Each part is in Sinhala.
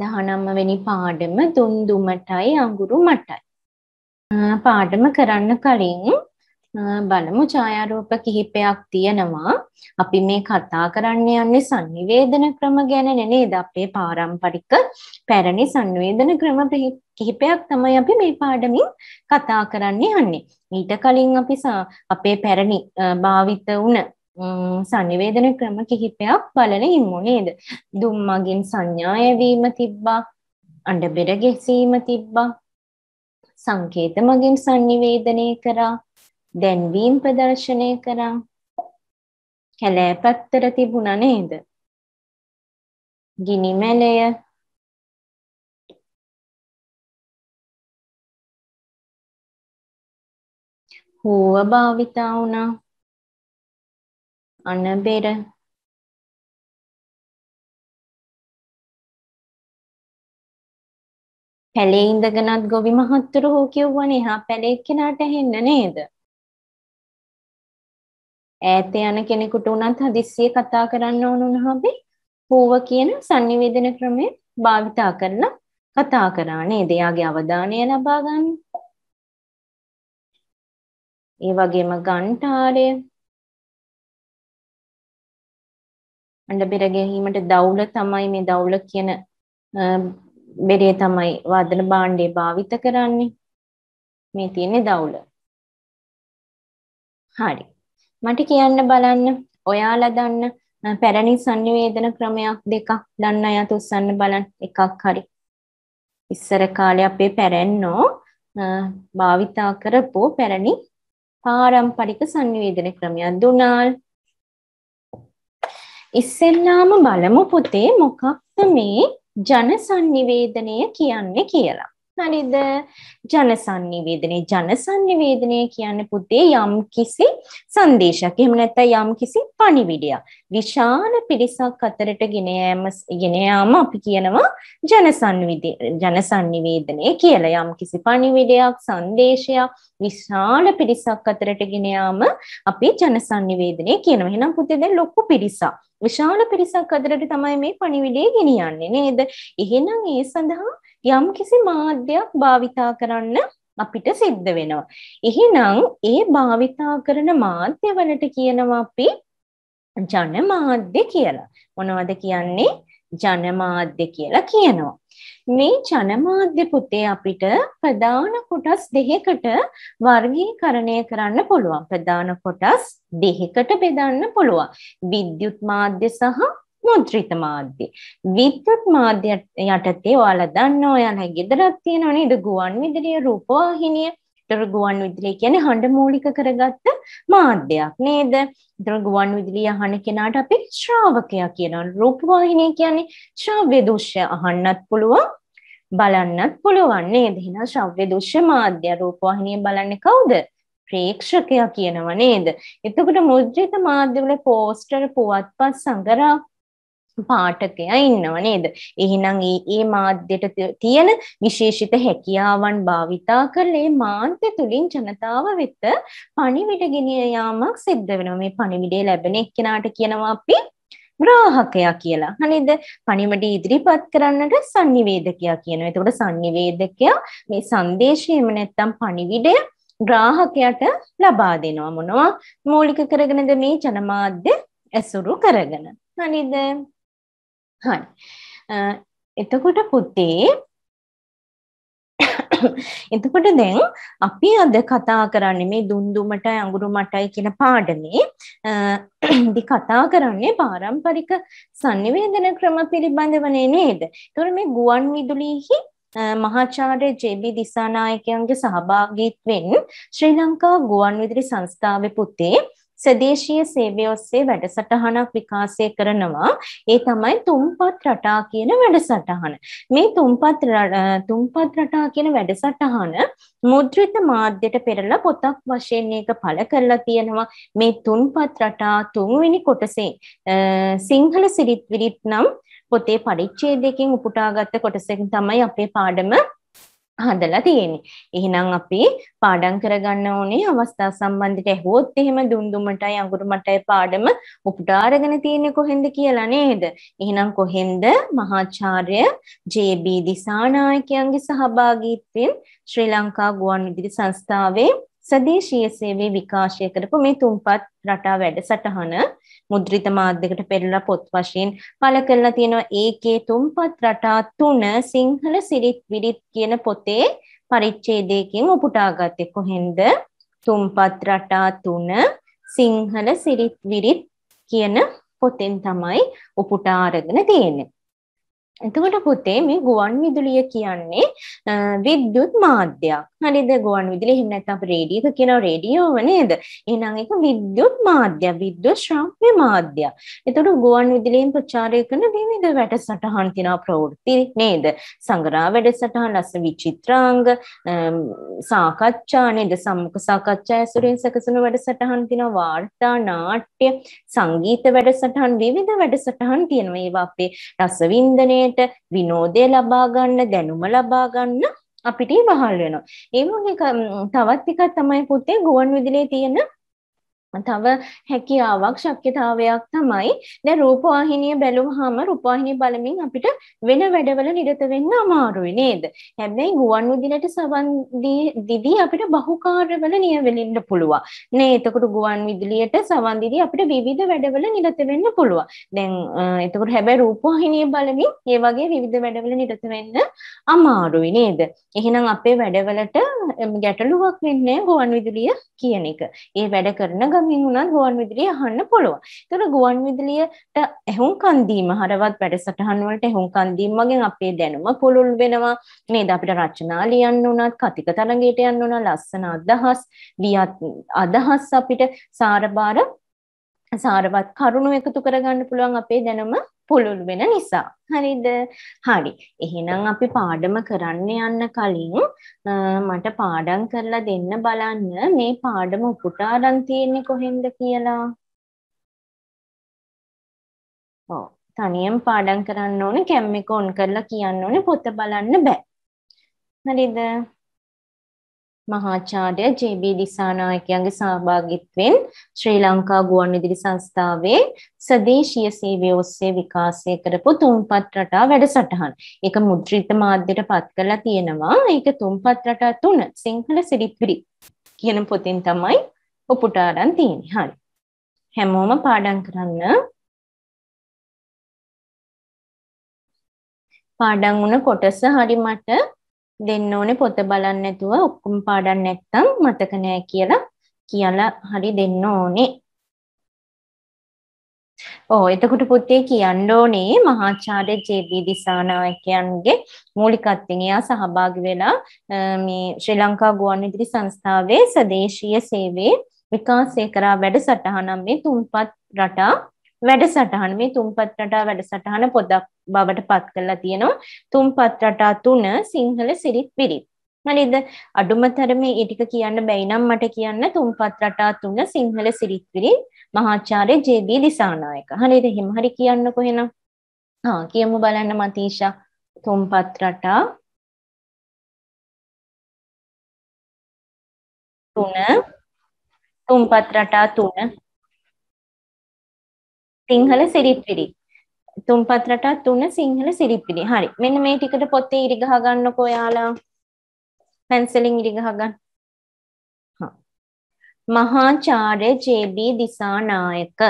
දහනම්මවෙනි පාඩම දුන්දුමටයි අඟුරු මටයි. පාඩම කරන්න කලින් බලමු ඡායාරූප කිහිපයක් තියෙනවා. අපි මේ කතා කරන්න යන්නේ sannivedana ක්‍රම ගැන නේද? අපේ පාරම්පරික පැරණි sannivedana ක්‍රම කිහිපයක් තමයි අපි මේ පාඩමින් කතා කරන්න යන්නේ. ඊට කලින් අපි අපේ පැරණි භාවිත වුණ සංනිවේදන ක්‍රම කිහිපයක් බලන ඉමු නේද? දුම් මගින් සංඥාය වීම තිබ්බා. අඬබෙර ගැසීම තිබ්බා. සංකේත මගින් සංනිවේදනය කරා. දැන්වීම් ප්‍රදර්ශනය කරා. කැලෑ පැත්තට තිබුණා නේද? ගිනි මැලය හුව භාවිතා වුණා අනබෙර පැලේ ඉඳගෙනත් ගොවි මහත්තුරු හෝ කිව්වනේ හා පැලේ කෙනාට ඇහෙන්න නේද? ඈත යන කෙනෙකුට උනත් හදිස්සිය කතා කරන්න ඕන වුණාම පූව කියන sannivedana ක්‍රමය භාවිතා කරලා කතා කරා නේද? එයාගේ අවධානය ලබා ගන්න. ඒ වගේම ඝණ්ඨාරය අඬ බෙර ගැනීමට දවුල තමයි මේ දවුල කියන බෙරේ තමයි වාදන භාණ්ඩේ භාවිත කරන්නේ. මේ තියෙන්නේ දවුල. හරි. මට කියන්න බලන්න ඔයාලා දන්න පැරණි sannivedana ක්‍රමයක් දෙකක් දන්න අය උස්සන්න බලන්න එකක් හරි. ඉස්සර කාලේ අපේ පැරණෝ භාවිතා කරපු පැරණි පාරම්පරික sannivedana ක්‍රමයක් දුනාල් ඉස්සෙල්ලාම බලමු පුතේ මොකක්ද මේ ජන සංනිවේදනය කියන්නේ කියලා. හරිද ජන sannivedanaye ජන sannivedanaye කියන්නේ පුතේ යම් කිසි සංදේශයක් එහෙම නැත්නම් යම් කිසි පණිවිඩයක් විශාල පිරිසක් අතරට ගෙන යාම ගෙන යාම අපි කියනවා ජන ජන sannivedanaye කියලා යම් කිසි පණිවිඩයක් සංදේශයක් විශාල පිරිසක් අතරට ගෙන යාම අපි ජන sannivedanaye කියනවා එහෙනම් පුතේ දැන් ලොකු පිරිසක් විශාල පිරිසක් අතරට තමයි මේ පණිවිඩය ගෙනියන්නේ නේද එහෙනම් ඒ සඳහා යම්කිසි මාධ්‍යයක් භාවිතා කරන්න අපිට සිද්ධ වෙනවා. එහෙනම් ඒ භාවිතා කරන මාධ්‍යවලට කියනවා අපි ජනමාධ්‍ය කියලා. මොනවද කියන්නේ? ජනමාධ්‍ය කියලා කියනවා. මේ ජනමාධ්‍ය පුතේ අපිට ප්‍රධාන කොටස් දෙකකට වර්ගීකරණය කරන්න පුළුවන්. ප්‍රධාන කොටස් දෙකකට බෙදන්න පුළුවන්. විද්‍යුත් මාධ්‍ය සහ මුද්‍රිත මාධ්‍ය. විද්‍යුත් මාධ්‍ය යටතේ ඔයාලා දන්න ඔයාලා ගෙදරක් තියෙනවනේ ඉද ගුවන් විදුලිය රූපවාහිනිය. ඒතර ගුවන් විදුලිය කියන්නේ හඬ මූලික කරගත්ත මාධ්‍යයක් නේද? ඒතර ගුවන් විදුලිය අහන කෙනාට අපි ශ්‍රාවකයා කියනවා. රූපවාහිනිය කියන්නේ ශ්‍රව්‍ය දෘශ්‍ය අහන්නත් පුළුවන්. බලන්නත් පුළුවන් නේද? එහෙනම් ශ්‍රව්‍ය දෘශ්‍ය මාධ්‍ය රූපවාහිනිය බලන්නේ කවුද? ප්‍රේක්ෂකයා කියනවා නේද? එතකොට මුද්‍රිත මාධ්‍යවල පෝස්ටර් පුවත්පත් සංගරා පාඨකයා ඉන්නව නේද? එහෙනම් ඒ ඒ මාධ්‍යට තියෙන විශේෂිත හැකියාවන් භාවිතා කරලා ඒ මාධ්‍ය තුලින් ජනතාව වෙත පණිවිඩ ගෙන යාමක් සිද්ධ වෙනවා. මේ පණිවිඩය ලැබෙන එක්කෙනාට කියනවා අපි ග්‍රාහකයා කියලා. හනේද? පණිවිඩ ඉදිරිපත් කරන්නට sannivedakaya කියනවා. එතකොට sannivedakaya මේ සංදේශයම නැත්තම් පණිවිඩය ග්‍රාහකයට ලබා දෙනවා මොනවා මූලික කරගෙනද මේ ජනමාධ්‍ය ඇසුරු කරගෙන. හරිද? හරි. එතකොට පුතේ එතකොට දැන් අපි අද කතා කරන්නේ මේ දුන්දුමටයි අඟුරුමටයි කියන පාඩමේ ඉදි කතා කරන්නේ පාරම්පරික sannivedana ක්‍රම පිළිබඳවනේ නේද? ඒතකොට මේ ගුවන් විදුලිෙහි මහාචාර්ය ජේ.බී. දිසානායකයන්ගේ සහභාගීත්වයෙන් ශ්‍රී ලංකා ගුවන් විදුලි සංස්ථාවේ පුතේ ස්වදේශීය සේවය ඔස්සේ වැඩසටහනක් විකාශය කරනවා. ඒ තමයි තුම්පත් රටා කියන වැඩසටහන. මේ තුම්පත් තුම්පත් රටා කියන වැඩසටහන මුද්‍රිත මාධ්‍යයට පෙරලා පොතක් වශයෙන් ඒක පළ කරලා තියෙනවා. මේ තුන්පත් රටා තුන්වෙනි කොටසේ සිංහල සිරිත් විරිත් නම් පොතේ පරිච්ඡේදයකින් උපුටාගත් කොටසකින් තමයි අපේ පාඩම හදලා තියෙන්නේ. එහෙනම් අපි පාඩම් කරගන්න ඕනේ අවස්ථා සම්බන්ධිත ඇහුවොත් එහෙම දුම්දුමටයි අඟුරුමටයි පාඩම උපුටා අරගෙන තියෙන්නේ කොහෙන්ද කියලා නේද? එහෙනම් කොහෙන්ද මහාචාර්ය ජේ.බී. දිසානායකයන්ගේ සහභාගීත්වයෙන් ශ්‍රී ලංකා ගුවන් විදුලි සංස්ථාවේ සදේශීය සේවයේ විකාශය කරපු මේ තුන්පත් රටා වැඩසටහන මුද්‍රිත මාධ්‍යයකට පෙරලා පොත් වශයෙන් පළ කරලා තියෙනවා ඒකේ තුන්පත් රටා තුන සිංහල සිරිත් විරිත් කියන පොතේ පරිච්ඡේදයකින් උපුටාගත්තේ කොහෙන්ද තුන්පත් රටා තුන සිංහල සිරිත් විරිත් කියන පොතෙන් තමයි උපුටා අරගෙන තියෙන්නේ එතකොට පුතේ මේ ගුවන් විදුලිය කියන්නේ විද්‍යුත් මාධ්‍යයක් හරිද ගුවන් විදුලිය එහෙම නැත්නම් අපි රේඩියෝ එක කියනවා රේඩියෝව නේද එහෙනම් ඒක විද්‍යුත් මාධ්‍ය විද්‍යුත් ශ්‍රව්‍ය මාධ්‍ය එතකොට ගුවන් විදුලියෙන් ප්‍රචාරය කරන විවිධ වැඩසටහන් තියෙනවා ප්‍රවෘත්ති නේද සංග්‍රහ වැඩසටහන් ලස්ස විචිත්‍රාංග සාකච්ඡා නේද සම්මුඛ සාකච්ඡා ඇසුරින් සැකසෙන වැඩසටහන් තියෙනවා වාර්තා නාට්‍ය සංගීත වැඩසටහන් විවිධ වැඩසටහන් තියෙනවා ඒවා අපේ රසවින්දනයේ විදිහට විනෝදය ලබා ගන්න දැනුම ලබා ගන්න අපිට වහල් වෙනවා. ඒ වගේ තවත් එකක් තමයි පුතේ ගුවන් විදුලියේ තියෙන තව හැකියාවක් ශක්්‍යතාවයක් තමයි දැන් රූපවාහිනිය බැලුවාම රූපවාහිනිය බලමින් අපිට වෙන වැඩවල නිරත වෙන්න අමාරුයි නේද? හැබැයි ගුවන් විදුලියට සවන් දීදී අපිට බහුකාර්යවල නියැලෙන්න පුළුවන්. නේ එතකොට ගුවන් විදුලියට සවන් දීදී අපිට විවිධ වැඩවල නිරත වෙන්න පුළුවන්. දැන් එතකොට හැබැයි රූපවාහිනිය බලමින් මේ වගේ විවිධ වැඩවල නිරත වෙන්න අමාරුයි නේද? එහෙනම් අපේ වැඩවලට ගැටලුවක් වෙන්නේ ගුවන් විදුලිය කියන එක. ඒ වැඩ කරන ගම ගින් උනත් ගුවන් විදුලිය අහන්න පුළුවන්. ඒතර ගුවන් විදුලියට ඇහුම්කන් දීම හරවත් වැඩසටහන් වලට ඇහුම්කන් දීම මගෙන් අපේ දැනුම පුළුල් වෙනවා. නේද අපිට රචනා ලියන්න උනත් කතික තරඟයට යන්න උනත් ලස්සන අදහස් අදහස් අපිට සාරබාර සාරවත් කරුණු එකතු කරගන්න පුළුවන් අපේ දැනුම පුළුල් වෙන නිසා. හරිද? හරි. එහෙනම් අපි පාඩම කරන්න යන්න කලින් මට පාඩම් කරලා දෙන්න බලන්න මේ පාඩම උපුට අරන් තියෙන්නේ කොහෙන්ද කියලා. ඔව්. තනියෙන් පාඩම් කරන්න ඕනේ කැම් එක ඔන් කරලා කියන්න ඕනේ පොත බලන්න බෑ. හරිද? මහාචාර්ය ජේ.බී. දිසානායකයන්ගේ සහභාගීත්වයෙන් ශ්‍රී ලංකා ගුවන්විදුලි සංස්ථාවේ සදේශීය සේවය ඔස්සේ විකාශය කරපු තුන්පත් රටා වැඩසටහන. ඒක මුද්‍රිත මාධ්‍යයට පත් කරලා තියෙනවා. ඒක තුන්පත් රටා තුන සිංහල සිරිත්විරි කියන පොතෙන් තමයි උපුට අරන් තියෙන්නේ. හරි. හැමෝම පාඩම් කරන්න. පාඩම් වුණ කොටස හරි මට දෙන්න ඕනේ පොත බලන්න නැතුව ඔක්කොම පාඩම් නැත්තම් මතක නෑ කියලා කියලා හරි දෙන්න ඕනේ. ඕ එතකොට පුතේ කියන්න ඕනේ මහාචාර්ය ජේ.බී. දිසානායකයන්ගේ මූලිකත්වයෙන් එයා සහභාගී වෙලා මේ ශ්‍රී ලංකා ගුවන්විදුලි සංස්ථාවේ ස්වදේශීය සේවයේ විකාශය කරා වැඩසටහනම් මේ තුන්පත් රටා වැඩසටහන මේ තුන්පත් රටා වැඩසටහන පොදක් බවට පත් කරලා තියෙනවා. තුන්පත් රටා තුන සිංහල සිරිත් විරිත්. හරිද? අඩුම තරමේ ඒ ටික කියන්න බැයි නම් මට කියන්න තුන්පත් රටා තුන සිංහල සිරිත් විරිත් මහාචාර්ය ජේ.බී. දිසානායක. හරිද? එහෙම හරි කියන්නකෝ එහෙනම්. ආ කියමු බලන්න මතීෂා තුන්පත් රටා තුන තුන්පත් රටා තුන සිංහල සිරිපිරි. තුන්පත් රටා තුන සිංහල සිරිපිරි. හරි. මෙන්න මේ ටිකට පොතේ ඉරි ගහ ගන්නකෝ ඔයාලා. පැන්සලෙන් ඉරි ගහ ගන්න. මහාචාර්ය ජේ.බී. දිසානායක.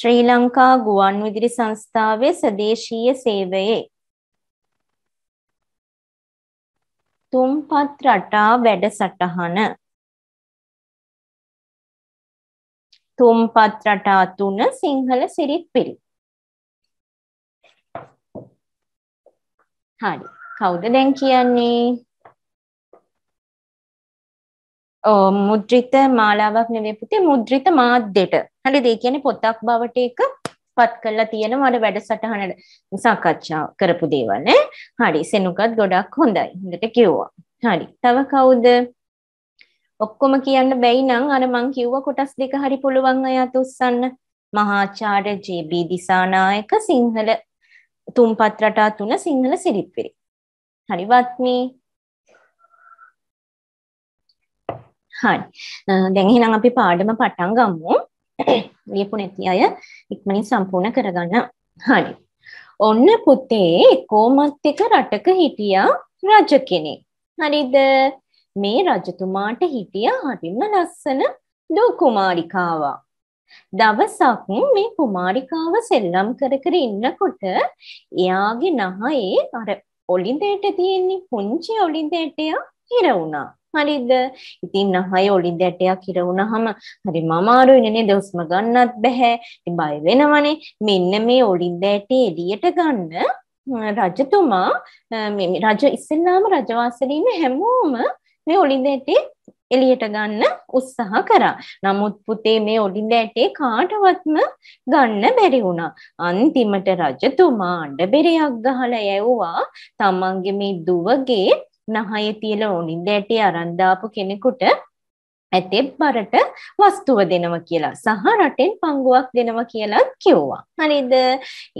ශ්‍රී ලංකා ගුවන් විදුලි සංස්ථාවේ ස්වදේශීය සේවයේ තුම්පත් රටා වැඩසටහන තුම්පත් රටා තුන සිංහල සිරිත් පිරි. හරි. කවුද දැන් කියන්නේ? ඕ මුද්‍රිත මාලාවක් නෙවෙයි පුතේ මුද්‍රිත මාධ්‍යට. හරිද? ඒ කියන්නේ පොතක් බවට එක පත් කරලා තියෙනවා අර වැඩසටහනට සාකච්ඡා කරපු දේවල් නේ. හරි සෙනුකත් ගොඩක් හොඳයි. හොඳට කිව්වා. හරි. තව කවුද? ඔක්කොම කියන්න බැයි නම් අර මං කිව්ව කොටස් දෙක හරි පුළුවන් අයත් උස්සන්න. මහාචාර්ය ජේ.බී. දිසානායක සිංහල තුන්පත් රටා තුන සිංහල සිරිත්විරි. හරි වත්මී හරි. දැන් එහෙනම් අපි පාඩම පටන් ගමු. ලියපු නැති අය ඉක්මනින් සම්පූර්ණ කරගන්න. හරි. ඔන්න පුතේ කොමත් එක රටක හිටියා රජ කෙනෙක්. හරිද? මේ රජතුමාට හිටියා හරිම ලස්සන දූ කුමාරිකාවක්. දවසක් මේ කුමාරිකාව සෙල්ලම් කර කර ඉන්නකොට එයාගේ නහයේ අර ඔලිඳේට තියෙන පුංචි ඔලිඳේටය හිර වුණා. හරිද? ඉතින් නහය ඔලින් දැටයක් හිර වුණාම හරි මම අමාරුයිනේ නේද හුස්ම ගන්නත් බෑ. ඉතින් බය වෙනවනේ. මෙන්න මේ ඔලින් දැටේ එළියට ගන්න රජතුමා මේ රජ ඉස්සෙල්ලාම රජවාසලීම හැමෝම මේ ඔලින් දැටේ එළියට ගන්න උත්සාහ කරා. නමුත් පුතේ මේ ඔලින්ද ඇටේ කාටවත්ම ගන්න බැරි වුණා. අන්තිමට රජතුමා අඬබෙරයක් ගහලා යැවුවා. තමන්ගේ මේ දුවගේ නහය තියලා උනින්දෑට අරන් දාපු කෙනෙකුට ඇතෙබ් බරට වස්තුව දෙනවා කියලා සහ රටෙන් පංගුවක් දෙනවා කියලා කිව්වා. හරිද?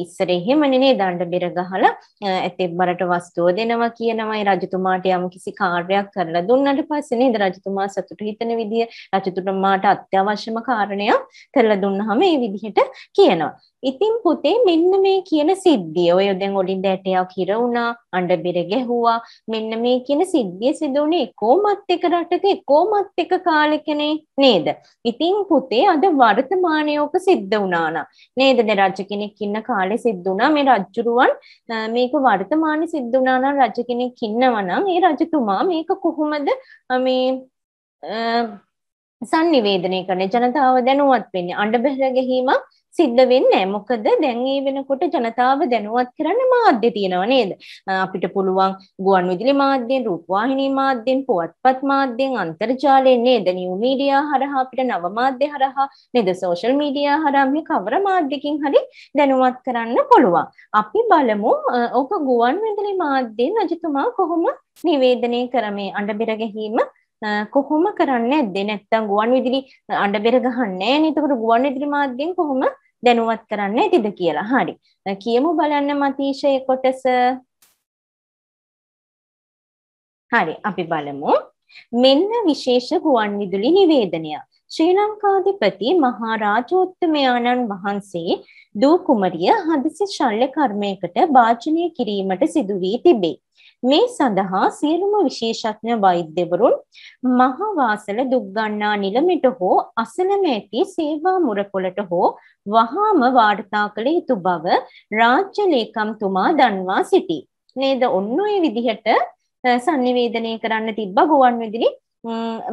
ඉස්සර එහෙමනේ නේ දඬ බෙර ගහලා ඇතෙබ් බරට වස්තුව දෙනවා කියනවායි රජතුමාට යම් කිසි කාර්යයක් කරලා දුන්නාට පස්සේ නේද රජතුමා සතුටු හිතන විදිය රජතුමාට අත්‍යවශ්‍යම කාරණයක් කරලා දුන්නාම ඒ විදිහට කියනවා. ඉතින් පුතේ මෙන්න මේ කියන සිද්ධිය ඔය දැන් ඔලින් දැටයක් හිර වුණා අඬබිර ගැහුවා මෙන්න මේ කියන සිද්ධිය සිදු වුණේ කොමත් එක රටක කොමත් එක කාලෙකනේ නේද ඉතින් පුතේ අද වර්තමානයේ ඔක සිද්ධ වුණා නා නේද දැන් රජ කෙනෙක් ඉන්න කාලේ සිද්ධ වුණා මේ රජුරුවන් මේක වර්තමානයේ සිද්ධ වුණා නම් රජ කෙනෙක් ඉන්නවා නම් ඒ රජතුමා මේක කොහොමද මේ සංනිවේදනය කරන්නේ ජනතාව දැනුවත් වෙන්නේ අඬබිර ගැහිීමක් සිද්ධ වෙන්නේ මොකද දැන් ඒ වෙනකොට ජනතාව දැනුවත් කරන්න මාධ්‍ය තියෙනවා නේද? අපිට පුළුවන් ගුවන් විදුලි මාධ්‍යෙන්, රූපවාහිනී මාධ්‍යෙන්, පුවත්පත් මාධ්‍යෙන්, අන්තර්ජාලයෙන් නේද? නිව් මීඩියා හරහා අපිට නව මාධ්‍ය හරහා නේද? සෝෂල් මීඩියා හරහා මේ කවර මාධ්‍යකින් හරි දැනුවත් කරන්න පුළුවන්. අපි බලමු ඔක ගුවන් විදුලි මාධ්‍යෙන් රජතුමා කොහොම නිවේදනය කරමේ අඬබිර ගැහිම කොහොම කරන්න ඇද්දේ නැත්තම් ගුවන් විදුලි අඬබෙර ගහන්නේ නෑ එතකොට ගුවන් විදුලි මාධ්‍යෙන් කොහොම දැනුවත් කරන්න ඇතිද කියලා. හරි. කියමු බලන්න මතීෂයේ කොටස. හරි අපි බලමු. මෙන්න විශේෂ ගුවන් විදුලි නිවේදනය. ශ්‍රී ලංකාධිපති මහා රාජෝත්තමයාණන් වහන්සේ දූ කුමරිය හදිසි ශල්‍ය කර්මයකට වාචනය කිරීමට සිදු වී තිබේ. මේ සඳහා සියලුම විශේෂඥ වෛද්‍යවරුන් මහවාසල දුක්ගන්නා නිලමිට හෝ අසලම ඇති සේවා මුරපොළට හෝ වහාම වාර්තා කළ යුතු බව රාජ්‍ය ලේකම්තුමා දන්වා සිටී. නේද ඔන්න ඔය විදිහට sannivedanaya කරන්න තිබ්බා ගුවන් විදුලි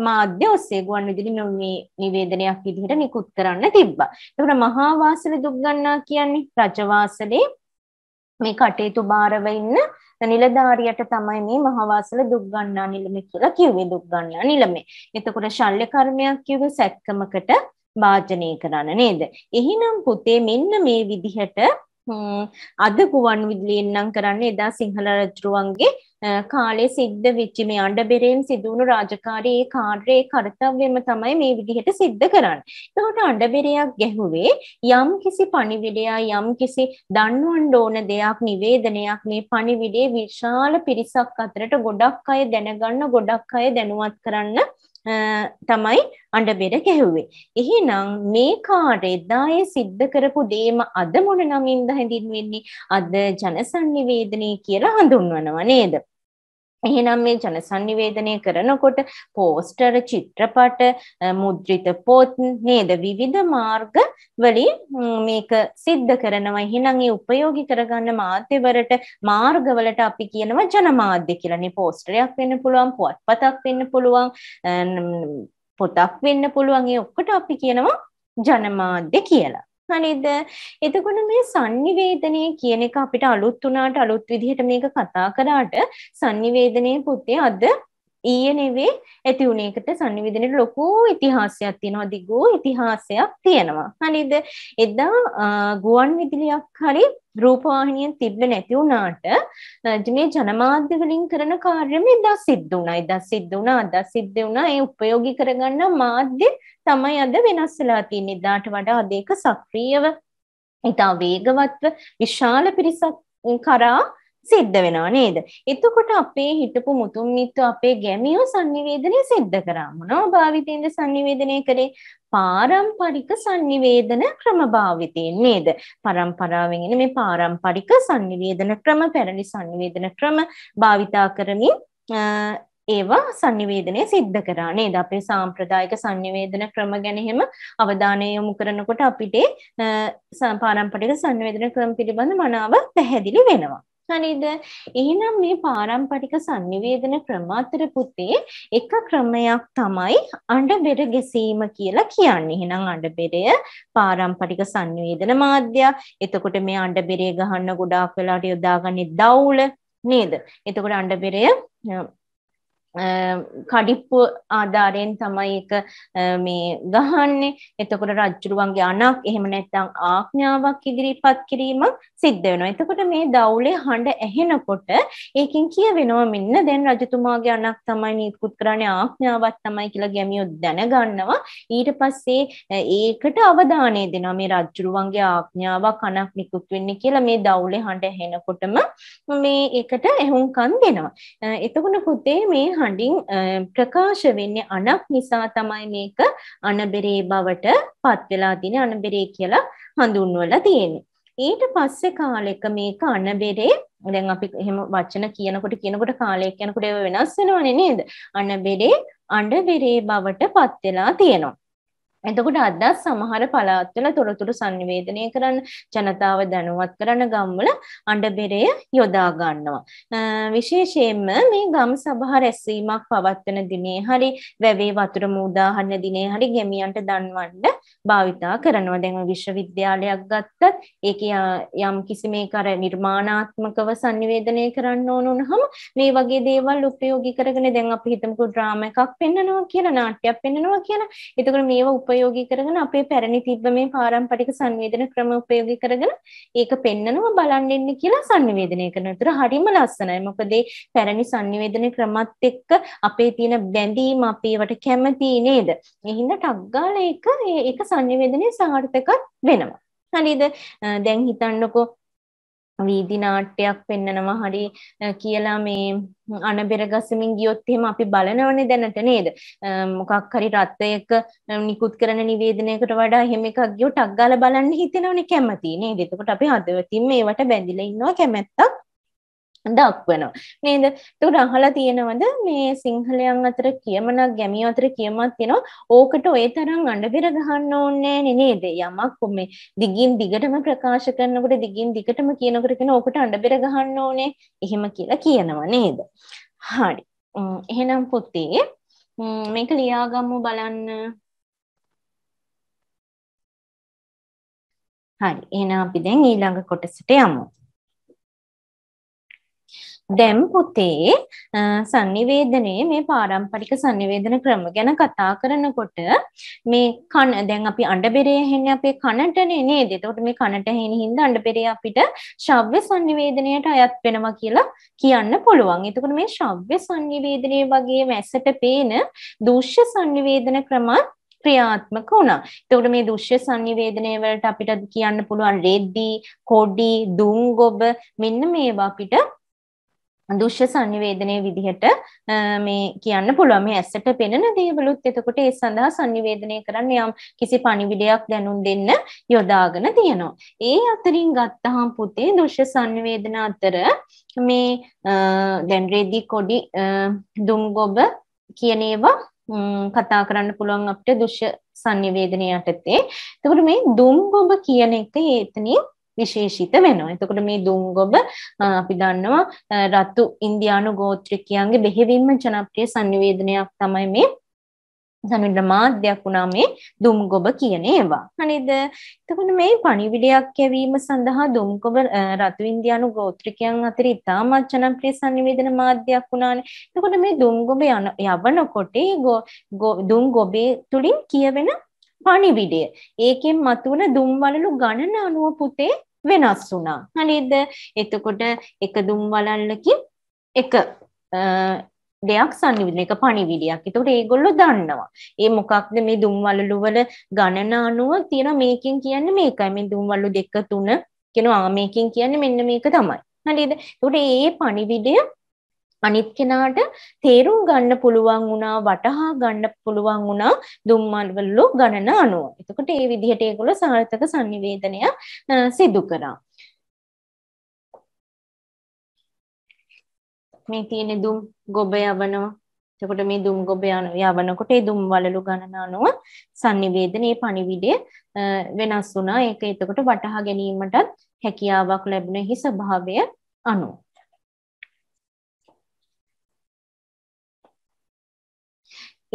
මාධ්‍ය ඔස්සේ ගුවන් විදුලි මේ නිවේදනයක් විදිහට නිකුත් කරන්න තිබ්බා. ඒකට මහා වාසල දුක් ගන්නා කියන්නේ රජ වාසලේ මේ කටයුතු බාරව ඉන්න නිලධාරියට තමයි මේ මහවාසල දුක් ගන්නා නිලමේ කියලා කිව්වේ දුක් ගන්නා නිලමේ. එතකොට ශල්්‍ය කර්මයක් කිව්වේ සැත්කමකට වාජනය කරන්න නේද? එහිනම් පුතේ මෙන්න මේ විදිහට අද ගුවන් විදුලියෙන් නම් කරන්නේ එදා සිංහල රජුරුවන්ගේ කාලේ සිද්ධ වෙච්ච මේ අඬබෙරෙන් සිදුණු රාජකාරී ඒ කාර්යයේ කාර්යයම තමයි මේ විදිහට සිද්ධ කරන්නේ. එතකොට අඬබෙරයක් ගැහුවේ යම් කිසි පණිවිඩයක් යම් කිසි දන්වන්න ඕන දෙයක් නිවේදනයක් මේ පණිවිඩේ විශාල පිරිසක් අතරට ගොඩක් අය දැනගන්න ගොඩක් අය දැනුවත් කරන්න තමයි අඬබෙර ගැහුවේ. එහෙනම් මේ කාර්ය එදායේ සිද්ධ කරපු දේම අද මොන නමින්ද හැඳින්වෙන්නේ? අද ජනසන්නිවේදනය කියලා හඳුන්වනවා නේද? එහෙනම් මේ ජනසන්නිවේදනය කරනකොට පෝස්ටර් චිත්‍රපට මුද්‍රිත පොත් නේද විවිධ මාර්ග වලින් මේක සිද්ධ කරනවා එහෙනම් ඒ උපයෝගී කරගන්න මාධ්‍යවලට මාර්ගවලට අපි කියනවා ජනමාධ්‍ය කියලා නේ පෝස්ටරයක් වෙන්න පුළුවන් පුවත්පතක් වෙන්න පුළුවන් පොතක් වෙන්න පුළුවන් ඒ ඔක්කොට අපි කියනවා ජනමාධ්‍ය කියලා හරිද? එතකොට මේ sannivedanaya කියන එක අපිට අලුත් උනාට අලුත් විදිහට මේක කතා කරාට sannivedanaya පුතේ අද ඊයේ නෙවෙයි ඇති වුණ එකට sannivedanaye ලොකු ඉතිහාසයක් තියෙනවා දිගු ඉතිහාසයක් තියෙනවා. හරිද? එදා ගුවන් විදුලියක් හරි රූපවාහිනියෙන් තිබ්බේ නැති වුණාට මේ ජනමාධ්‍ය වලින් කරන කාර්යම එදා සිද්ධ වුණා. එදා සිද්ධ වුණා, අදා සිද්ධ වුණා. ඒ උපයෝගී කරගන්න මාධ්‍ය තමයි අද වෙනස් වෙලා තියෙන්නේ. එදාට වඩා අද ඒක සක්‍රියව, ඊට වේගවත්ව විශාල පිරිසක් කරා සිද්ධ වෙනවා නේද? එතකොට අපේ හිටපු මුතුන් මිත්තු අපේ ගැමියෝ sannivedanaya සිද්ධ කරා. මොනවා භාවිතයෙන්ද sannivedanaya කරේ? පාරම්පරික sannivedana ක්‍රම භාවිතයෙන් නේද? පරම්පරාවෙන් එන මේ පාරම්පරික sannivedana ක්‍රම, පැරණි sannivedana ක්‍රම භාවිතා කරමින් ඒවා sannivedanaya සිද්ධ කරා නේද අපේ සාම්ප්‍රදායික sannivedana ක්‍රම ගැන එහෙම අවධානය යොමු කරනකොට අපිට පාරම්පරික sannivedana ක්‍රම පිළිබඳ මනාව පැහැදිලි වෙනවා හරිද? එහෙනම් මේ පාරම්පරික sannivedana ක්‍රම අතර පුතේ එක ක්‍රමයක් තමයි අඬබෙර ගැසීම කියලා කියන්නේ. එහෙනම් අඬබෙරය පාරම්පරික sannivedana මාධ්‍යයක්. එතකොට මේ අඬබෙරය ගහන්න ගොඩාක් වෙලාට යොදාගන්නේ දවුල නේද? එතකොට අඬබෙරය කඩිප්පු ආධාරයෙන් තමයි එක මේ ගහන්නේ. එතකොට රජුරුවන්ගේ අනක් එහෙම නැත්නම් ආඥාවක් ඉදිරිපත් කිරීමක් සිද්ධ වෙනවා. එතකොට මේ දවුලේ හඬ ඇහෙනකොට ඒකෙන් කියවෙනවා මෙන්න දැන් රජතුමාගේ අනක් තමයි නීතිකුත් කරන්නේ ආඥාවක් තමයි කියලා ගැමියෝ දැනගන්නවා. ඊට පස්සේ ඒකට අවධානය දෙනවා මේ රජුරුවන්ගේ ආඥාවක් අනක් නිකුත් වෙන්නේ කියලා මේ දවුලේ හඬ ඇහෙනකොටම මේ ඒකට එහුම්කන් දෙනවා. එතකොට පුතේ මේ හඬින් ප්‍රකාශ වෙන්නේ අණක් නිසා තමයි මේක අණබෙරේ බවට පත් වෙලා තියෙන අණබෙරේ කියලා හඳුන්වලා තියෙන්නේ. ඊට පස්සේ කාලෙක මේක අණබෙරේ දැන් අපි එහෙම වචන කියනකොට කියනකොට කාලයක් යනකොට ඒව වෙනස් වෙනවනේ නේද? අණබෙරේ අණබෙරේ බවට පත් වෙලා තියෙනවා. එතකොට අදත් සමහර පළාත්වල තොරතුරු sannivedanaya කරන්න ජනතාව දැනුවත් කරන ගම්වල අඬබෙරය යොදා ගන්නවා. විශේෂයෙන්ම මේ ගම් සභා රැස්වීමක් පවත්වන දිනේ හරි වැවේ වතුර මූදාහන්න දිනේ හරි ගෙමියන්ට දන්වන්න භාවිතා කරනවා. දැන් විශ්වවිද්‍යාලයක් ගත්තත් ඒකේ යම් කිසි මේක අර නිර්මාණාත්මකව sannivedanaya කරන්න ඕන වුනහම මේ වගේ දේවල් උපයෝගී කරගෙන දැන් අපි හිතමුකෝ ඩ්‍රාමා එකක් පෙන්නනවා කියලා නාට්‍යයක් පෙන්නනවා කියලා. එතකොට මේවා උපයෝගී කරගෙන අපේ පැරණි තිබ්බ මේ පාරම්පරික සංවේදන ක්‍රම උපයෝගී කරගෙන ඒක පෙන්නනවා බලන්න ඉන්න කියලා සංවේදනය කරන විතර හරිම ලස්සනයි. මොකද මේ පැරණි සංවේදන ක්‍රමත් එක්ක අපේ තියෙන බැඳීම අපේවට කැමති නේද? එහෙනම් ටක් ගාලා ඒක ඒක සංවේදනයේ සාර්ථකත් වෙනවා. හරිද? දැන් හිතන්නකෝ වීදි නාට්‍යයක් පෙන්නනවා හරි කියලා මේ අනබෙර ගසමින් ගියොත් එහෙම අපි බලනවනේ දැනට නේද මොකක් හරි රත්යක නිකුත් කරන නිවේදනයකට වඩා එහෙම එකක් ගියොත් ටක් ගාලා බලන්න හිතෙනවනේ කැමති නේද එතකොට අපි හදවතින් මේවට බැඳිලා ඉන්නවා කැමැත්තක් දක්වනවා නේද තුට අහලා තියෙනවද මේ සිංහලයන් අතර කියමනක් ගැමිය අතර කියමත් තියෙනවා ඕකට ඔය තරම් අඬපෙර ගහන්න ඕන්නේ නේද යමක් මේ දිගින් දිගටම ප්‍රකාශ කරනකොට දිගින් දිගටම කියනකොට කියන ඕකට අඬපෙර ගහන්න ඕනේ එහෙම කියලා කියනවා නේද හරි එහෙනම් පුතේ මේක ලියාගමු බලන්න හරි එහෙනම් අපි දැන් ඊළඟ කොටසට යමු දැම් පුතේ sannivedanaya මේ පාරම්පරික sannivedana ක්‍රම ගැන කතා කරනකොට මේ කන දැන් අපි අඬබෙරේ හෙන්නේ අපේ කනටනේ නේද? එතකොට මේ කනට හෙන හින්දා අඬබෙරේ අපිට ශබ්ද sannivedanayට අයත් වෙනවා කියලා කියන්න පුළුවන්. එතකොට මේ ශබ්ද sannivedanaya වගේම ඇසට පේන දූෂ්‍ය sannivedana ක්‍රමත් ක්‍රියාත්මක වුණා. එතකොට මේ දෘශ්‍ය සංනිවේදනය වලට අපිට කියන්න පුළුවන් රෙද්දි, කොඩි, දුම්ගොබ මෙන්න මේවා අපිට දුෂ්‍ය සංනිවේදනය විදිහට මේ කියන්න පුළුවන් මේ ඇසට පෙනෙන දේවලුත් එතකොට ඒ සඳහා සංනිවේදනය කරන්න යම් කිසි පණිවිඩයක් දැනුම් දෙන්න යොදාගෙන තියෙනවා. ඒ අතරින් ගත්තහම පුතේ දුෂ්‍ය සංනිවේදන අතර මේ දැන් රෙදි කොඩි දුම්ගොබ කියන ඒවා කතා කරන්න පුළුවන් අපිට දුෂ්‍ය සංනිවේදනය යටතේ. එතකොට මේ දුම්ගොබ කියන එක ඒතනින් විශේෂිත වෙනවා. එතකොට මේ දුම්ගොබ අපි දන්නවා රතු ඉන්දියානු ගෝත්‍රිකයන්ගේ බෙහෙවින්ම ජනප්‍රිය සංනිවේදනයක් තමයි මේ සමහර මාධ්‍යයක් වුණා මේ දුම්ගොබ කියන ඒවා. හරිද? එතකොට මේ පණිවිඩයක් කැවීම සඳහා දුම්ගොබ රතු ඉන්දියානු ගෝත්‍රිකයන් අතර ඉතාමත් ජනප්‍රිය සංනිවේදන මාධ්‍යයක් වුණානේ. එතකොට මේ දුම්ගොබ යවනකොට දුම්ගොබේ තුලින් කියවෙන පණිවිඩය. ඒකෙන් මතුවන දුම්වලලු ගණන අනුව පුතේ වෙනස් වුණා. හරිද? එතකොට එක දුම්වලල්ලකින් එක දෙයක් සංනිවිදනය එක පණිවිඩයක්. ඒතකොට ඒගොල්ලෝ දන්නවා. ඒ මොකක්ද මේ දුම්වලලු වල ගණන අනුව තියෙන මේකෙන් කියන්නේ මේකයි. මේ දුම්වලු දෙක තුන කියනවා මේකෙන් කියන්නේ මෙන්න මේක තමයි. හරිද? ඒතකොට ඒ පණිවිඩය අනිත් කෙනාට තේරුම් ගන්න පුළුවන් වුණා වටහා ගන්න පුළුවන් වුණා දුම්මල්වල ගණන අනුව. එතකොට ඒ විදිහට ඒගොල්ලෝ සාර්ථක sannivedanaya සිදු කරා. මේ තියෙන දුම් ගොබ යවනවා. එතකොට මේ දුම් ගොබ යවනකොට ඒ දුම් වලලු ගණන අනුව sannivedanaya පණිවිඩය වෙනස් වුණා. ඒක එතකොට වටහා ගැනීමටත් හැකියාවක් ලැබුණෙහි ස්වභාවය අනුව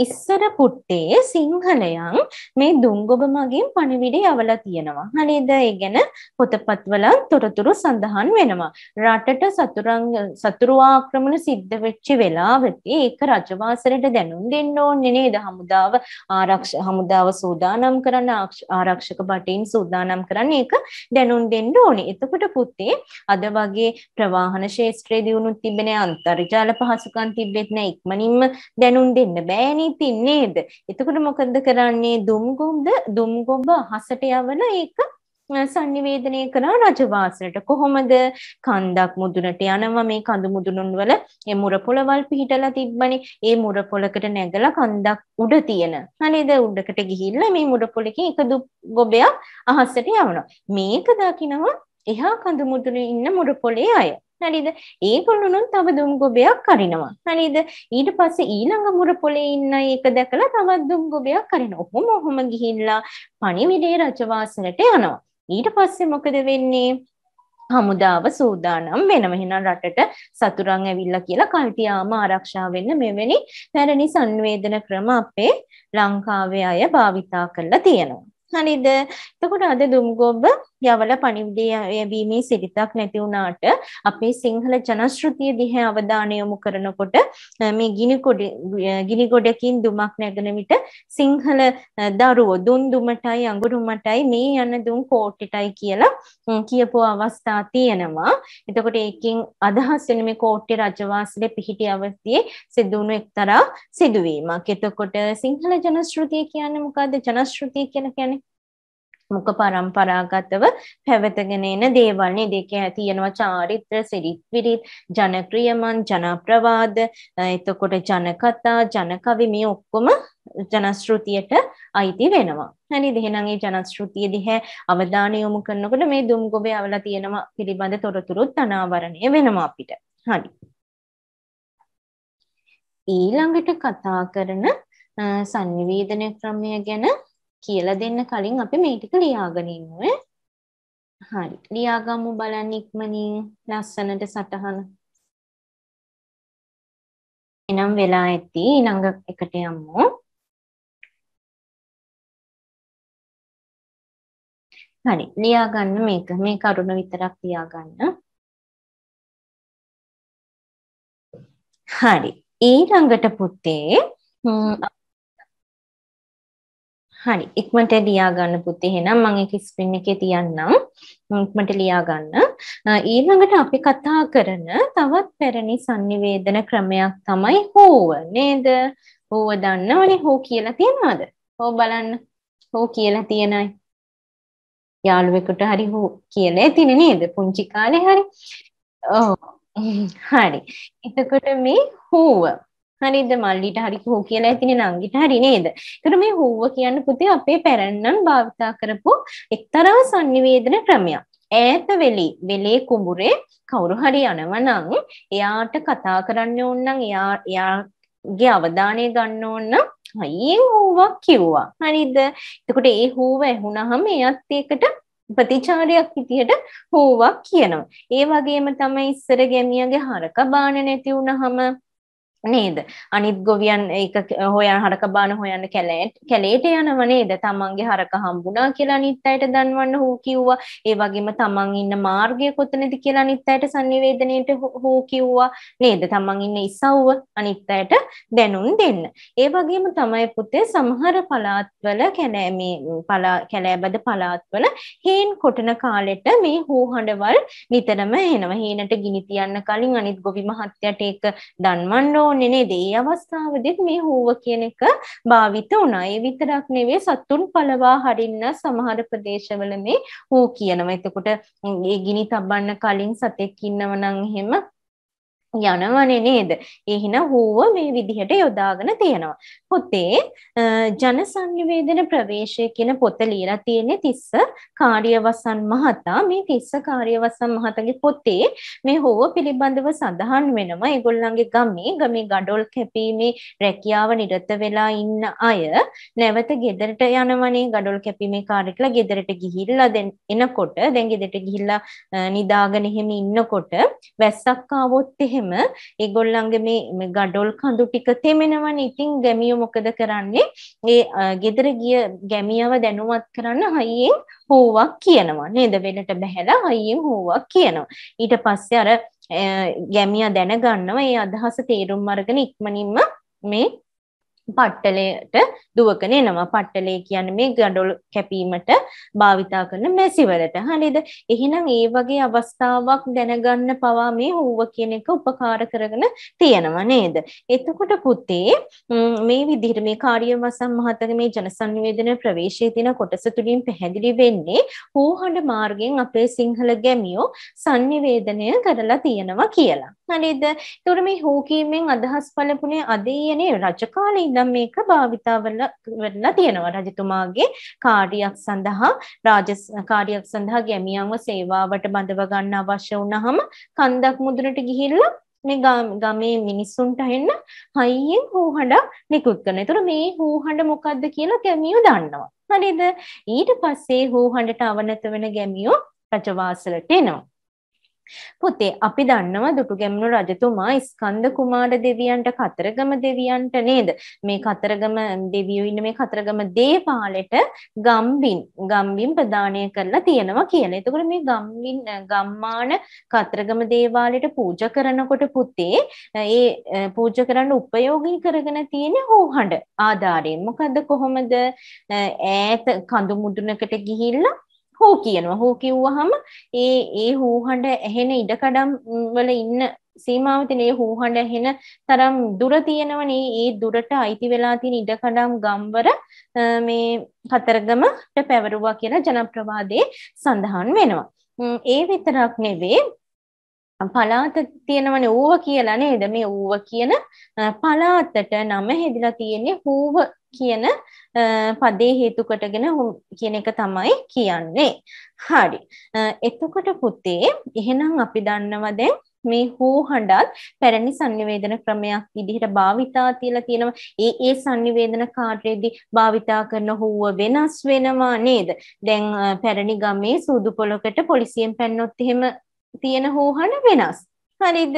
ඉස්සර පුට්ටේ සිංහලයන් මේ දුංගොබ මගින් පණිවිඩය අවලා තියෙනවා. හනේද ඒ ගැන පොතපත්වල තොරතුරු සඳහන් වෙනවා. රටට සතුරංග සතුරු ආක්‍රමණ සිද්ධ වෙච්ච වෙලාවදී ඒක රජවාසලට දැනුම් දෙන්න ඕනේ නේද? හමුදාව ආරක්ෂ හමුදාව සූදානම් කරන ආරක්ෂක බටින් සූදානම් කරන්න ඒක දැනුම් දෙන්න ඕනේ. එතකොට පුතේ අද වගේ ප්‍රවාහන ශාස්ත්‍රයේ දිනුත් තිබෙන්නේ අන්තර්ජාල පහසුකම් තිබෙත් නෑ ඉක්මනින්ම දැනුම් දෙන්න බෑනේ. වෙන්නේ ඉතින් නේද? එතකොට මොකද කරන්නේ? දුම්ගොබ්ද දුම්ගොබ අහසට යවන ඒක සංනිවේදනය කරා රජවාසලට කොහොමද කන්දක් මුදුනට යනවා මේ කඳු මුදුනුන් වල ඒ මුර පොළවල් පිහිටලා තිබ්බනේ ඒ මුර පොළකට නැගලා කන්දක් උඩ තියෙන හරිද උඩකට ගිහිල්ලා මේ මුර පොළකින් එක දුක් ගොබයක් අහසට යවනවා මේක දකිනවා එහා කඳු මුදුනේ ඉන්න මුර පොළේ අය හරිද? ඒ ගොල්ලොනුන් තව දුම් ගොබයක් කරිනවා. හරිද? ඊට පස්සේ ඊළඟ මුර පොලේ ඉන්න එක දැකලා තවත් දුම් ගොබයක් කරිනවා. ඔහොම ඔහොම ගිහිල්ලා පණිවිඩේ රජවාසලට යනවා. ඊට පස්සේ මොකද වෙන්නේ? හමුදාව සූදානම් වෙනම එහෙනම් රටට සතුරන් ඇවිල්ලා කියලා කල්ටියාම ආරක්ෂා වෙන්න මෙවැනි පැරණි සංවේදන ක්‍රම අපේ ලංකාවේ අය භාවිතා කරලා තියෙනවා. හරිද? එතකොට අද දුම්ගොබ යවල පණිවිඩය යැවීමේ සිරිතක් නැති වුණාට අපේ සිංහල ජනශ්‍රුතිය දිහා අවධානය යොමු කරනකොට මේ ගිනි ගොඩ ගිනි ගොඩකින් දුමක් නැගෙන විට සිංහල දරුවෝ දුන් දුමටයි අඟුරුමටයි මේ යන දුන් කෝට්ටෙටයි කියලා කියපු අවස්ථා තියෙනවා. එතකොට ඒකෙන් අදහස් වෙන මේ කෝට්ටේ රජවාසලේ පිහිටි අවස්ථියේ සිදුණු එක්තරා සිදුවීමක්. එතකොට සිංහල ජනශ්‍රුතිය කියන්නේ මොකද්ද? ජනශ්‍රුතිය කියලා කියන්නේ මුක පරම්පරාගතව පැවතගෙන එන දේවල්නේ දෙකේ තියෙනවා චාරිත්‍ර සිරිත් විරිත් ජනක්‍රියමන් ජනප්‍රවාද එතකොට ජනකතා ජනකවි මේ ඔක්කොම ජනශ්‍රුතියට අයිති වෙනවා. හරිද? එහෙනම් මේ ජනශ්‍රුතිය දිහා අවධානය යොමු කරනකොට මේ දුම්ගොබේ අවලා තියෙනවා පිළිබඳ තොරතුරුත් අනාවරණය වෙනවා අපිට. හරි. ඊළඟට කතා කරන සංනිවේදනය ක්‍රමය ගැන කියලා දෙන්න කලින් අපි මේ ටික ලියාගෙන ඉන්නේ. හරි. ලියාගමු බලන්න ඉක්මනින් ලස්සනට සටහන. එනම් වෙලා ඇති ඊළඟ එකට යමු. හරි. ලියාගන්න මේක. මේ කරුණ විතරක් ලියාගන්න. හරි. ඊළඟට පුතේ හරි ඉක්මනට ලියා ගන්න පුතේ එහෙනම් මම ඒක ස්ක්‍රීන් එකේ තියන්නම් ඉක්මනට ලියා ගන්න ඊළඟට අපි කතා කරන තවත් පැරණි sannivedana ක්‍රමයක් තමයි හෝව නේද හෝව දන්නවනේ හෝ කියලා තියනවාද හෝ බලන්න හෝ කියලා තියනයි යාළුවෙකුට හරි හෝ කියලා තියන නේද පුංචි කාලේ හරි ඔව් හරි එතකොට මේ හෝව හරිද මල්ලිට හරි හෝ කියලා ඇතින නංගිට හරි නේද තර මේ හෝව කියන්න පුති අපේ පැරැන්නන් භාවිතා කරපු එක්තරව සංනිවේදන ක්‍රමයක් ඈත වෙලි වෙලේ කුඹුරේ කවුරු හරි යනවනං එයාට කතා කරන්න ඕන්නන් එයා එයාගේ අවධානය ගන්න ඕන්න හයියෙන් හූවක් කිව්වා හරිද එතකොට ඒ හූව ඇහුණහම එයත් ඒකට ප්‍රතිචාරයක් විදිහට හූවක් කියනවා ඒ වගේම තමයි ඉස්සර ගැමියගේ හරක බාන නැති වුණහම නේද අනිත් ගොවියන් එක හොයන් හරක බාන හොයන්න කැලේට කැලේට යනව නේද තමන්ගේ හරක හම්බුණා කියලා අනිත් අයට දන්වන්න හෝ කිව්වා ඒ වගේම තමන් ඉන්න මාර්ගය කොතනද කියලා අනිත් අයට sannivedanayට හෝ කිව්වා නේද තමන් ඉන්න ඉසව්ව අනිත් අයට දැනුම් දෙන්න ඒ වගේම තමයි පුතේ සමහර පළාත්වල කැලෑ මේ පළා කැලෑබද පළාත්වල හේන් කොටන කාලෙට මේ හෝහඬවල් නිතරම එනවා හේනට ගිනි තියන්න කලින් අනිත් ගොවි මහත්තයාට ඒක දන්වන්න ඕනේ නේද? ඒ අවස්ථාවදීත් මේ හූව කියන එක භාවිත වුණා. ඒ විතරක් නෙවෙයි සතුන් පළවා හරින්න සමහර ප්‍රදේශවල මේ හූ කියනවා. එතකොට ඒ ගිනි තබන්න කලින් සතෙක් ඉන්නව නම් එහෙම යනවනේ නේද? එහින හූව මේ විදිහට යොදාගෙන තියෙනවා. පොතේ ජන සංනිවේදන ප්‍රවේශය කියන පොත ලියලා තියෙන්නේ තිස්ස කාර්යවසන් මහතා. මේ තිස්ස කාර්යවසන් මහතාගේ පොතේ මේ හූව පිළිබඳව සඳහන් වෙනවා. ඒගොල්ලන්ගේ ගමේ ගමේ ගඩොල් කැපීමේ රැකියාව නිරත වෙලා ඉන්න අය නැවත ගෙදරට යනවනේ ගඩොල් කැපීමේ කාර්යකලා ගෙදරට ගිහිල්ලා දැන් එනකොට දැන් ගෙදරට ගිහිල්ලා නිදාගෙන එහෙම ඉන්නකොට වැස්සක් ආවොත් එහෙම එහෙම ඒගොල්ලන්ගේ මේ ගඩොල් කඳු ටික තෙමෙනවනේ. ඉතින් ගැමියෝ මොකද කරන්නේ? ඒ ගෙදර ගිය ගැමියව දැනුවත් කරන්න හයියෙන් හූවක් කියනවා. නේද? වෙලට බහැලා හයියෙන් හූවක් කියනවා. ඊට පස්සේ අර ගැමියා දැනගන්නවා. ඒ අදහස තේරුම් අරගෙන ඉක්මනින්ම මේ පට්ටලයට දුවකන එනවා පට්ටලේ කියන මේ ගඩොල් කැපීමට භාවිතා කරන මැසිවලට හරිද එහෙනම් ඒ වගේ අවස්ථාවක් දැනගන්න පවා මේ හූව කියන එක උපකාර කරගෙන තියෙනවා නේද එතකොට පුතේ මේ විදිහට මේ කාර්ය වසම් මහතගේ මේ ජනසන්නිවේදන ප්‍රවේශයේ තියෙන කොටස තුලින් පැහැදිලි වෙන්නේ හූහඬ මාර්ගයෙන් අපේ සිංහල ගැමියෝ sannivedanaya කරලා තියෙනවා කියලා හරිද ඒතකොට මේ හූ කීමෙන් අදහස් පළපුනේ අදීයනේ රජ කාලේ ඉඩම් මේක භාවිතා වෙලා තියෙනවා රජතුමාගේ කාර්යයක් සඳහා රාජ කාර්යයක් සඳහා ගැමියන්ව සේවාවට බඳව ගන්න අවශ්‍ය වුණාම කන්දක් මුදුනට ගිහිල්ලා මේ ගමේ මිනිස්සුන්ට හෙන්න හයියෙන් හූහඬක් නිකුත් කරන. ඒතර මේ හූහඬ මොකද්ද කියලා ගැමියෝ දන්නවා. හරිද? ඊට පස්සේ හූහඬට අවනත වෙන ගැමියෝ රජවාසලට එනවා. පුතේ අපි දන්නවා දුටුගැමුණු රජතුමා ස්කන්ධ කුමාර දෙවියන්ට කතරගම දෙවියන්ට නේද මේ කතරගම දෙවියෝ ඉන්න මේ කතරගම දේපාලෙට ගම්බින් ගම්බින් ප්‍රදානය කරලා තියෙනවා කියලා. එතකොට මේ ගම්බින් ගම්මාන කතරගම දේවාලෙට පූජා කරනකොට පුතේ ඒ පූජා කරන්න උපයෝගී කරගෙන තියෙන හෝහඬ ආධාරයෙන්. මොකද්ද කොහොමද ඈත කඳු මුදුනකට ගිහිල්ලා හූ කියනවා හූ කිව්වහම ඒ ඒ හූහඬ ඇහෙන ඉඩකඩම් වල ඉන්න සීමාව තියෙන ඒ හූහඬ ඇහෙන තරම් දුර තියෙනවනේ ඒ දුරට අයිති වෙලා තියෙන ඉඩකඩම් ගම්වර මේ කතරගමට පැවරුවා කියලා ජනප්‍රවාදයේ සඳහන් වෙනවා. ඒ විතරක් නෙවෙයි පලාත තියෙනවනේ ඌව කියලා නේද මේ ඌව කියන පලාතට නම හෙදලා තියෙන්නේ හූව කියන පදේ හේතු කොටගෙන කියන එක තමයි කියන්නේ. හරි. එතකොට පුතේ එහෙනම් අපි දන්නවා දැන් මේ හූ හඬත් පැරණි sannivedana ක්‍රමයක් විදිහට භාවිතා තියලා තියෙනවා. ඒ ඒ sannivedana කාර්යයේදී භාවිතා කරන හූව වෙනස් වෙනවා නේද? දැන් පැරණි ගමේ සූදු පොලකට පොලිසියෙන් පැනනොත් එහෙම තියෙන හූ හඬ වෙනස්. හරිද?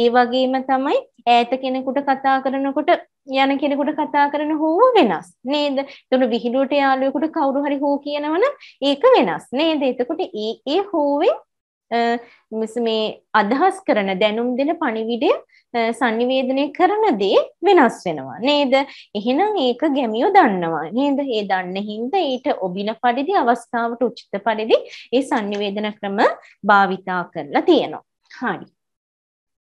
ඒ වගේම තමයි ඈත කෙනෙකුට කතා කරනකොට යන කෙනෙකුට කතා කරන හෝව වෙනස් නේද? එතකොට විහිළුවට යාළුවෙකුට කවුරු හරි හෝ කියනවනම් ඒක වෙනස් නේද? එතකොට ඒ ඒ හෝවේ මේ අදහස් කරන දැනුම් දෙන පණිවිඩය sannivedanaya කරන දේ වෙනස් වෙනවා නේද? එහෙනම් ඒක ගැමියෝ දන්නවා නේද? ඒ දන්න හින්දා ඊට ඔබින පරිදි අවස්ථාවට උචිත පරිදි ඒ sannivedana ක්‍රම භාවිතා කරලා තියෙනවා. හරි.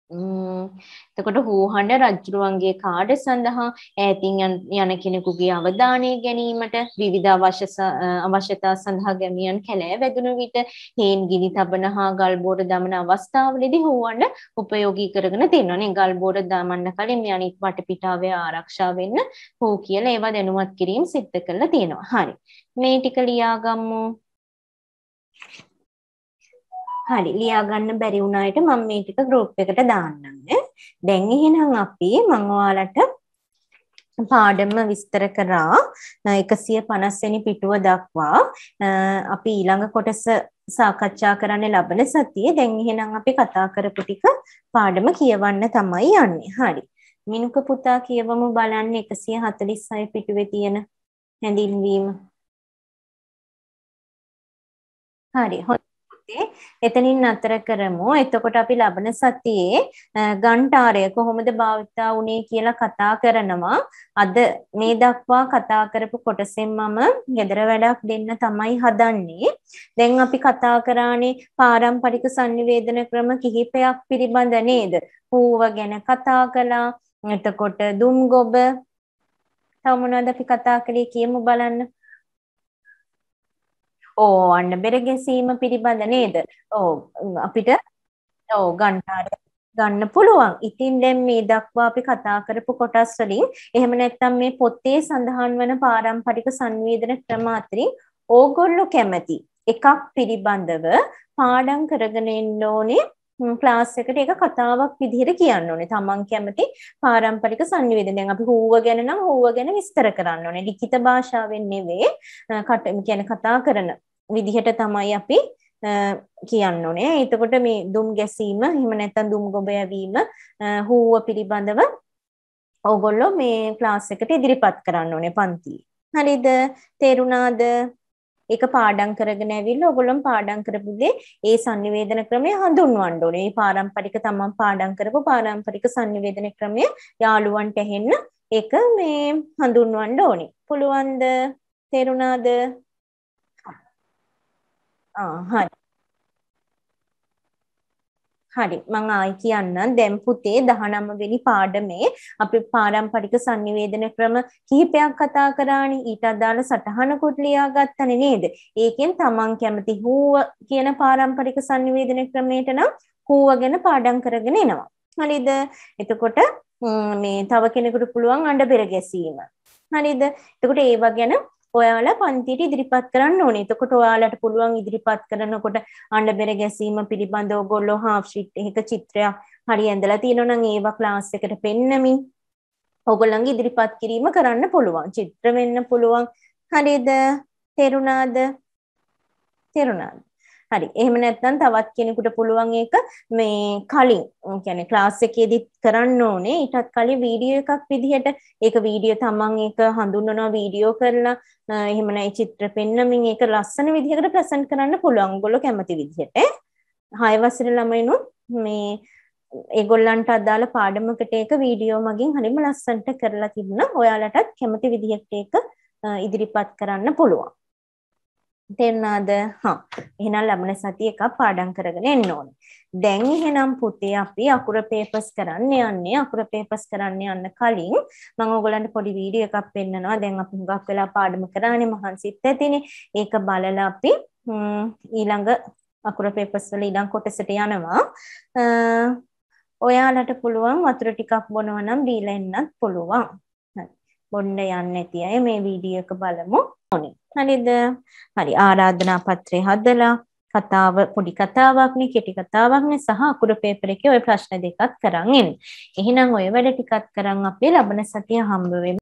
එතකොට හූහඬ රජුරුවන්ගේ කාඩ සඳහා ඈතින් යන කෙනෙකුගේ අවධානය ගැනීමට විවිධ අවශ්‍යතා සඳහා ගැමියන් කැලෑ වැදුණු විට හේන් ගිනි තබන හා ගල්බෝර දමන අවස්ථාවලදී හූහඬ උපයෝගී කරගෙන තියෙනවානේ ගල්බෝර දමන්න කලින් මේ අනිත් වටපිටාවේ ආරක්ෂා වෙන්න හූ කියලා ඒවා දැනුවත් කිරීම සිද්ධ කරලා තියෙනවා. හරි. මේ ටික ලියාගමු. Thank you. හරි ලියා ගන්න බැරි වුණායට මම මේ ටික group එකට දාන්නම් දැන් එහෙනම් අපි මම ඔයාලට පාඩම විස්තර කරා 150 වෙනි පිටුව දක්වා අපි ඊළඟ කොටස සාකච්ඡා කරන්න ලබන සතියේ දැන් එහෙනම් අපි කතා කරපු ටික පාඩම කියවන්න තමයි යන්නේ. හරි. මිනුක පුතා කියවමු බලන්න 146 පිටුවේ තියෙන හැඳින්වීම. හරි. පුතේ එතනින් අතර කරමු. එතකොට අපි ලබන සතියේ ගණ්ඨාරය කොහොමද භාවිතා වුනේ කියලා කතා කරනවා. අද මේ දක්වා කතා කරපු කොටසෙන් මම ගෙදර වැඩක් දෙන්න තමයි හදන්නේ. දැන් අපි කතා කරානේ පාරම්පරික sannivedana ක්‍රම කිහිපයක් පිළිබඳ නේද? පූව ගැන කතා කළා. එතකොට දුම්ගොබ තව මොනවද අපි කතා කරේ කියමු බලන්න. ඕ අන්න බෙරගෙසීම පිළිබඳ නේද ඕ අපිට ඕ ගණ්ඨාර ගන්න පුළුවන්. ඉතින් දැන් මේ දක්වා අපි කතා කරපු කොටස් වලින් එහෙම නැත්නම් මේ පොතේ සඳහන් වන පාරම්පරික සංවේදන ක්‍රම අතරින් ඕගොල්ලෝ කැමති එකක් පිළිබඳව පාඩම් කරගෙන ඉන්න ඕනේ ක්ලාස් එකට ඒක කතාවක් විදිහට කියන්න ඕනේ. තමන් කැමති පාරම්පරික සංවේදනයෙන් අපි හූව ගැන නම් හූව ගැන විස්තර කරන්න ඕනේ. ලිඛිත භාෂාවෙන් නෙවෙයි කට කියන්නේ කතා කරන විදිහට තමයි අපි කියන්න ඕනේ. එතකොට මේ දුම් ගැසීම එහෙම නැත්නම් දුම් ගොබ යවීම හූව පිළිබඳව ඕගොල්ලෝ මේ ක්ලාස් එකට ඉදිරිපත් කරන්න ඕනේ පන්තියේ. හරිද? තේරුණාද? ඒක පාඩම් කරගෙන ඇවිල්ලා ඔයගොල්ලෝ පාඩම් කරපු දේ ඒ sannivedana ක්‍රමය හඳුන්වන්න ඕනේ. මේ පාරම්පරික තමන් පාඩම් කරපු පාරම්පරික sannivedana ක්‍රමය යාළුවන්ට ඇහෙන්න ඒක මේ හඳුන්වන්න ඕනේ. පුළුවන්ද? තේරුණාද? හරි. හරි මං ආයි කියන්න දැන් පුතේ 19 වෙනි පාඩමේ අපි පාරම්පරික sannivedana ක්‍රම කිහිපයක් කතා කරානේ ඊට අදාළ සටහනකුත් ලියාගත්තනේ නේද ඒකෙන් තමන් කැමති හූව කියන පාරම්පරික sannivedana ක්‍රමයට නම් හූව ගැන පාඩම් කරගෙන එනවා හරිද එතකොට මේ තව කෙනෙකුට පුළුවන් අඬ පෙර ගැසීම හරිද එතකොට ඒවා ගැන ඔයාලා පන්තියට ඉදිරිපත් කරන්න ඕනේ. එතකොට ඔයාලට පුළුවන් ඉදිරිපත් කරනකොට අඬබෙර ගැසීම පිළිබඳ ඕගොල්ලෝ half sheet එකක චිත්‍රයක් හරි ඇඳලා තියෙනවා නම් ඒවා ක්ලාස් එකට පෙන්නමින් ඕගොල්ලන්ගේ ඉදිරිපත් කිරීම කරන්න පුළුවන්. චිත්‍ර වෙන්න පුළුවන්. හරිද? තේරුණාද? තේරුණාද? හරි එහෙම නැත්නම් තවත් කෙනෙකුට පුළුවන් ඒක මේ කලින් කියන්නේ ක්ලාස් එකේදී කරන්න ඕනේ ඊටත් කලින් වීඩියෝ එකක් විදිහට ඒක වීඩියෝ තමන් ඒක හඳුන්වනවා වීඩියෝ කරලා එහෙම නැයි චිත්‍ර පෙන්නමින් ඒක ලස්සන විදිහකට ප්‍රසන්ට් කරන්න පුළුවන් ඔයගොල්ලෝ කැමති විදිහට හය වසර ළමයිනුත් මේ ඒගොල්ලන්ට අදාළ පාඩමකට ඒක වීඩියෝ මගින් හරිම ලස්සන්ට කරලා තිබුණා. ඔයාලටත් කැමති විදිහට ඒක ඉදිරිපත් කරන්න පුළුවන්. තේරුණාද? හා. එහෙනම් ලැබෙන සතිය එකක් පාඩම් කරගෙන එන්න ඕනේ. දැන් එහෙනම් පුතේ අපි අකුර පේපර්ස් කරන්න යන්නේ. අකුර පේපර්ස් කරන්න යන්න කලින් මම ඕගලන්ට පොඩි වීඩියෝ එකක් පෙන්නනවා. දැන් අපි හුඟක් වෙලා පාඩම කරානේ මහන්සිත් ඇතිනේ. ඒක බලලා අපි ඊළඟ අකුර පේපර්ස් වල ඊළඟ කොටසට යනවා. ඔයාලට පුළුවන් වතුර ටිකක් බොනවා නම් බීලා එන්නත් පුළුවන්. බොන්න යන්නේ නැති අය මේ වීඩියෝ එක බලමු ඕනේ. හරිද? හරි ආරාධනා පත්‍රය හදලා කතාව පොඩි කතාවක්නේ කෙටි කතාවක්නේ සහ අකුරු පේපර් එකේ ওই ප්‍රශ්න දෙකත් කරන් එන්න. එහෙනම් ওই වැඩ ටිකත් කරන් අපි ලබන සතිය හම්බ වෙමු.